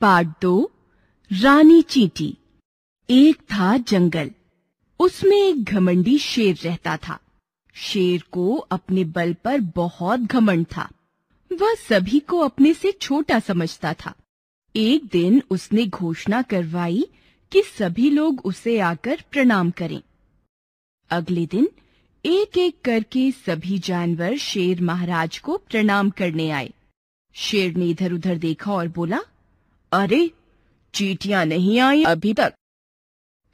Part दो रानी चींटी एक था जंगल उसमें एक घमंडी शेर रहता था शेर को अपने बल पर बहुत घमंड था वह सभी को अपने से छोटा समझता था एक दिन उसने घोषणा करवाई कि सभी लोग उसे आकर प्रणाम करें अगले दिन एक एक करके सभी जानवर शेर महाराज को प्रणाम करने आए शेर ने इधर उधर देखा और बोला अरे चीटियां नहीं आई अभी तक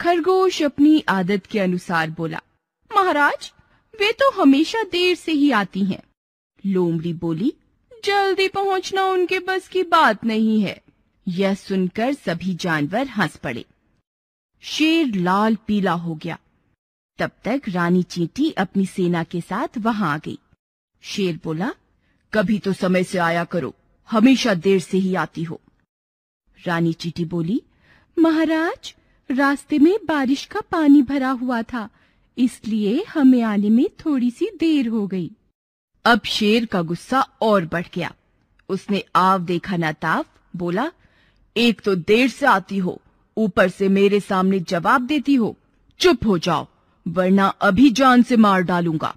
खरगोश अपनी आदत के अनुसार बोला महाराज वे तो हमेशा देर से ही आती हैं। लोमड़ी बोली जल्दी पहुंचना उनके बस की बात नहीं है यह सुनकर सभी जानवर हंस पड़े शेर लाल पीला हो गया तब तक रानी चींटी अपनी सेना के साथ वहां आ गई शेर बोला कभी तो समय से आया करो हमेशा देर से ही आती हो रानी चीटी बोली महाराज रास्ते में बारिश का पानी भरा हुआ था इसलिए हमें आने में थोड़ी सी देर हो गई अब शेर का गुस्सा और बढ़ गया उसने आव देखा नाताफ बोला एक तो देर से आती हो ऊपर से मेरे सामने जवाब देती हो चुप हो जाओ वरना अभी जान से मार डालूंगा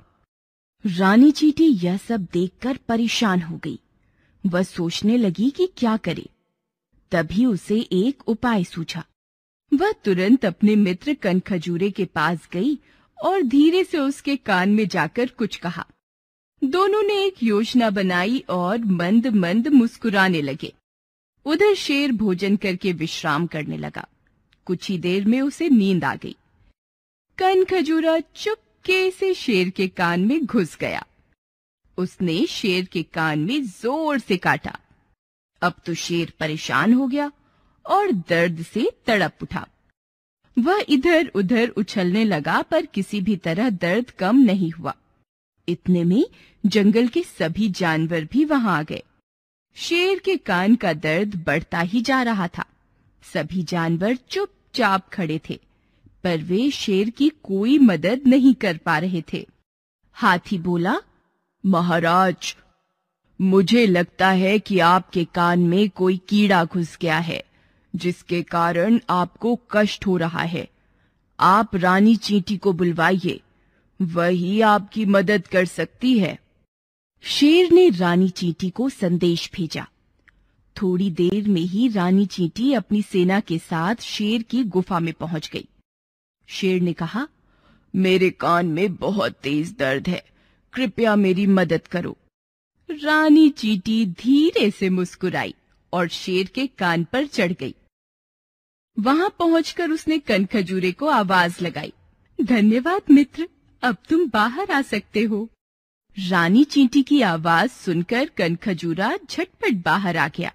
रानी चीटी यह सब देखकर परेशान हो गई वह सोचने लगी कि क्या करे तभी उसे एक उपाय सूझा वह तुरंत अपने मित्र कन खजूरे के पास गई और धीरे से उसके कान में जाकर कुछ कहा दोनों ने एक योजना बनाई और मंद मंद मुस्कुराने लगे उधर शेर भोजन करके विश्राम करने लगा कुछ ही देर में उसे नींद आ गई कन खजूरा चुपके से शेर के कान में घुस गया उसने शेर के कान में जोर से काटा अब तो शेर परेशान हो गया और दर्द से तड़प उठा वह इधर उधर उछलने लगा पर किसी भी तरह दर्द कम नहीं हुआ इतने में जंगल के सभी जानवर भी वहां आ गए शेर के कान का दर्द बढ़ता ही जा रहा था सभी जानवर चुपचाप खड़े थे पर वे शेर की कोई मदद नहीं कर पा रहे थे हाथी बोला महाराज मुझे लगता है कि आपके कान में कोई कीड़ा घुस गया है जिसके कारण आपको कष्ट हो रहा है आप रानी चींटी को बुलवाइए वही आपकी मदद कर सकती है शेर ने रानी चींटी को संदेश भेजा थोड़ी देर में ही रानी चींटी अपनी सेना के साथ शेर की गुफा में पहुंच गई शेर ने कहा मेरे कान में बहुत तेज दर्द है कृपया मेरी मदद करो रानी चीटी धीरे से मुस्कुराई और शेर के कान पर चढ़ गई वहां पहुंचकर उसने कनखजूरे को आवाज लगाई धन्यवाद मित्र अब तुम बाहर आ सकते हो रानी चींटी की आवाज सुनकर कनखजूरा झटपट बाहर आ गया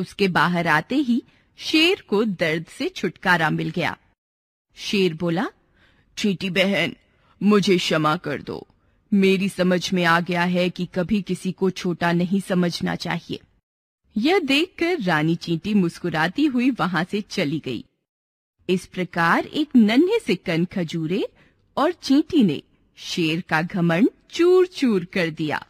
उसके बाहर आते ही शेर को दर्द से छुटकारा मिल गया शेर बोला चींटी बहन मुझे क्षमा कर दो मेरी समझ में आ गया है कि कभी किसी को छोटा नहीं समझना चाहिए यह देखकर रानी चींटी मुस्कुराती हुई वहां से चली गई इस प्रकार एक नन्हे से कन खजूरे और चींटी ने शेर का घमंड चूर चूर कर दिया